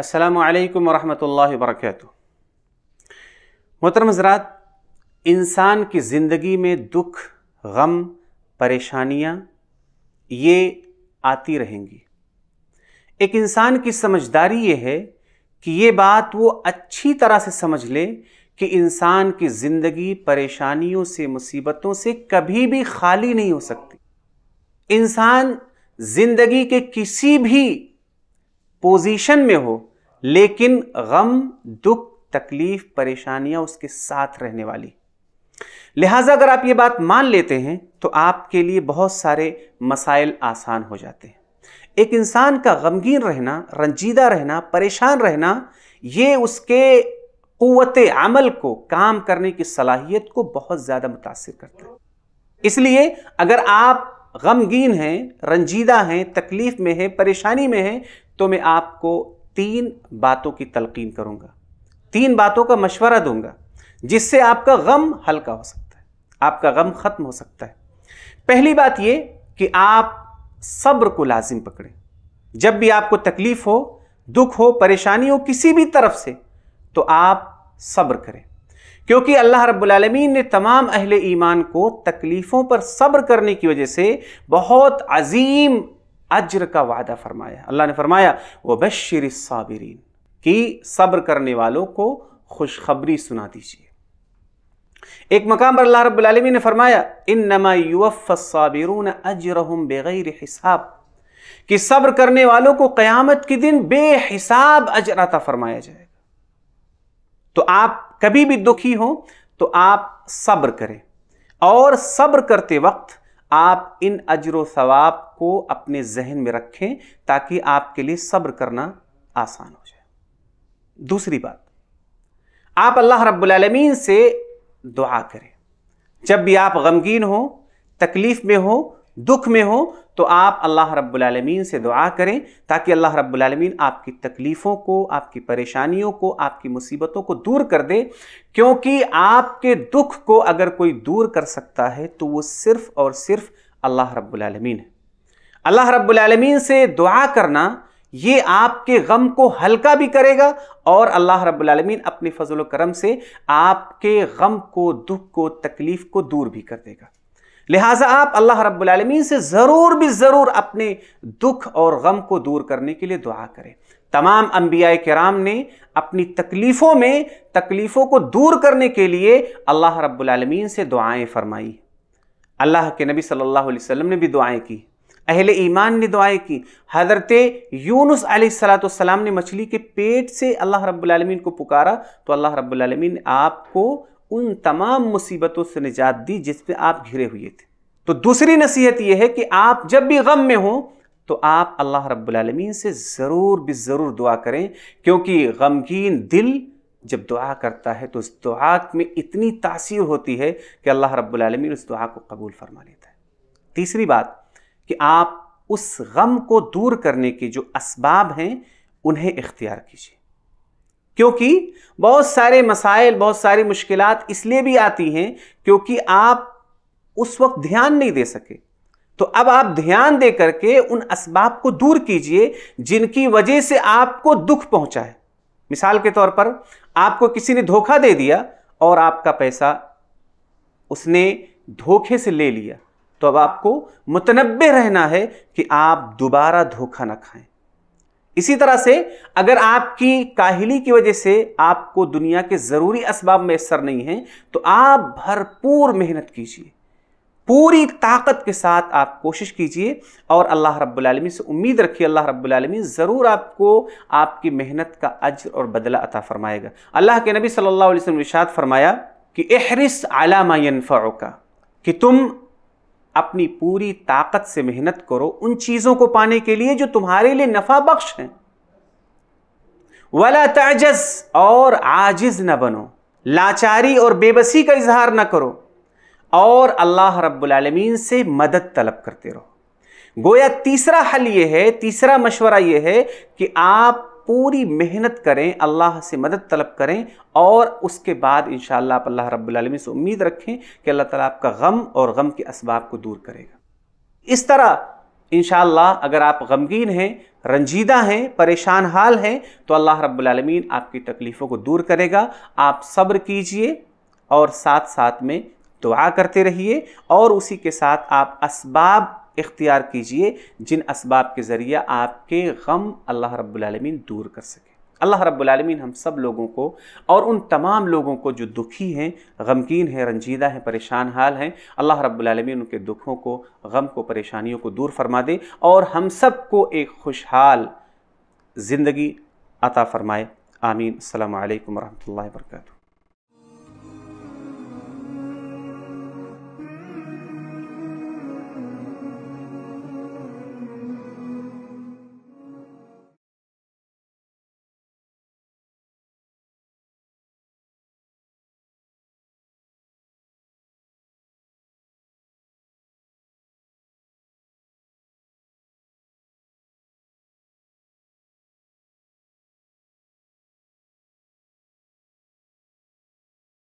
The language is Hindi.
असलकम वरहमल वर्क मोहतरम हजरात इंसान की ज़िंदगी में दुख गम परेशानियाँ ये आती रहेंगी एक इंसान की समझदारी ये है कि ये बात वो अच्छी तरह से समझ ले कि इंसान की ज़िंदगी परेशानियों से मुसीबतों से कभी भी खाली नहीं हो सकती इंसान ज़िंदगी के किसी भी पोजीशन में हो लेकिन गम दुख तकलीफ परेशानियां उसके साथ रहने वाली लिहाजा अगर आप ये बात मान लेते हैं तो आपके लिए बहुत सारे मसाइल आसान हो जाते हैं एक इंसान का गमगीन रहना रंजीदा रहना परेशान रहना ये उसके क़वत अमल को काम करने की सलाहियत को बहुत ज़्यादा मुतासर करता है इसलिए अगर आप गमगीन हैं रंजीदा हैं तकलीफ़ में हैं परेशानी में हैं तो मैं आपको तीन बातों की तलकीन करूंगा तीन बातों का मशवरा दूंगा जिससे आपका गम हल्का हो सकता है आपका गम ख़त्म हो सकता है पहली बात यह कि आप सब्र को लाजिम पकड़ें जब भी आपको तकलीफ हो दुख हो परेशानी हो किसी भी तरफ से तो आप सब्र करें क्योंकि अल्लाह रब्बुलमीन ने तमाम अहले ईमान को तकलीफ़ों पर सब्र करने की वजह से बहुत अजीम अज्र का वादा फरमाया अल्लाह ने फरमाया वह बशर साबरीन कि सब्र करने वालों को खुशखबरी सुना दीजिए एक मकाम पर अल्लाह रब्लमी ने फरमाया इन नमा अजरहम हिसाब कि सब्र करने वालों को क़यामत के दिन बेहिसाब अजराता फरमाया जाएगा तो आप कभी भी दुखी हो तो आप सब्र करें और सब्र करते वक्त आप इन अजर सवाब को अपने जहन में रखें ताकि आपके लिए सब्र करना आसान हो जाए दूसरी बात आप अल्लाह रब्बुलमीन से दुआ करें जब भी आप गमगीन हो तकलीफ़ में हो दुख में हो तो आप अल्लाह रब्बुलमीन से दुआ करें ताकि अल्लाह रब्बुलमीन आपकी तकलीफ़ों को आपकी परेशानियों को आपकी मुसीबतों को दूर कर दे क्योंकि आपके दुख को अगर कोई दूर कर सकता है तो वो सिर्फ़ और सिर्फ़ अल्लाह रब्बुलमीन है अल्लाह रब्बुलमीन से दुआ करना ये आपके गम को हल्का भी करेगा और अल्लाह रब्बुलमीन अपने फजल करम से आपके गम को दुख को तकलीफ़ को दूर भी कर देगा लिहाजा आप अल्लाह रब्बुल से ज़रूर भी ज़रूर अपने दुख और गम को दूर करने के लिए दुआ करें तमाम अम्बिया कराम ने अपनी तकलीफ़ों में तकलीफ़ों को दूर करने के लिए अल्लाह रब्बुल से दुआएं फरमाई अल्लाह के नबी सल्लल्लाहु अलैहि वसल्लम ने भी दुआएं की अहल ईमान ने दुआएं की हज़रत यूनुस सलाम ने मछली के पेट से अल्लाह रब्बुल रबालमीन को पुकारा तो अल्लाह रब्बुल रबालमीन आपको उन तमाम मुसीबतों से निजात दी पे आप घिरे हुए थे तो दूसरी नसीहत यह है कि आप जब भी गम में हों तो आप अल्लाह रब्लमीन से ज़रूर भी ज़रूर दुआ करें क्योंकि गमगीन दिल जब दुआ करता है तो उस दुआ में इतनी तासीर होती है कि अल्लाह रब्लमीन उस दुआ को कबूल फरमा लेता है तीसरी बात कि आप उस गम को दूर करने के जो इसबाब हैं उन्हें इख्तियार कीजिए क्योंकि बहुत सारे मसाइल बहुत सारी मुश्किल इसलिए भी आती हैं क्योंकि आप उस वक्त ध्यान नहीं दे सके तो अब आप ध्यान दे करके उन असबाब को दूर कीजिए जिनकी वजह से आपको दुख पहुंचा है मिसाल के तौर पर आपको किसी ने धोखा दे दिया और आपका पैसा उसने धोखे से ले लिया तो अब आपको मुतनबे रहना है कि आप दोबारा धोखा ना खाएं इसी तरह से अगर आपकी काहली की वजह से आपको दुनिया के ज़रूरी इसबाब मैसर नहीं है तो आप भरपूर मेहनत कीजिए पूरी ताकत के साथ आप कोशिश कीजिए और अल्लाह रब्बुल से उम्मीद रखिए अल्लाह रब्बुल ज़रूर आपको आपकी मेहनत का अज्र और बदला अता फ़रमाएगा अल्लाह के नबी सल्लल्लाहु अलैहि वसल्लम ने इशाद फरमाया कि एहरिस आला मायनफ़ा कि तुम अपनी पूरी ताकत से मेहनत करो उन चीज़ों को पाने के लिए जो तुम्हारे लिए नफा बख्श हैं वला तजस और आजिज न बनो लाचारी और बेबसी का इजहार न करो और अल्लाह रब्बुलमीन से मदद तलब करते रहो गोया तीसरा हल ये है तीसरा मशवरा ये है कि आप पूरी मेहनत करें अल्लाह से मदद तलब करें और उसके बाद इन आप अल्लाह से उम्मीद रखें कि अल्लाह ताला आपका गम और गम के इसबाब को दूर करेगा इस तरह इन अगर आप गमगीन हैं रंजीदा हैं परेशान हाल हैं तो अल्लाह रब्लमीन आपकी तकलीफ़ों को दूर करेगा आप सब्र कीजिए और साथ साथ में दुआ करते रहिए और उसी के साथ आप इसबाब इख्तियार कीजिए जिन इसबाब के ज़रिए आपके गम अल्लाह रब्लमीन दूर कर सके अल्लाह रब्लमीन हम सब लोगों को और उन तमाम लोगों को जो दुखी हैं गमगीन हैं रंजीदा हैं परेशान हाल हैं अल्लाह रब्लमीन उनके दुखों को गम को परेशानियों को दूर फरमा दे और हम सब को एक खुशहाल ज़िंदगी अता फ़रमाए आमीन अल्लाम वरहमल वर्का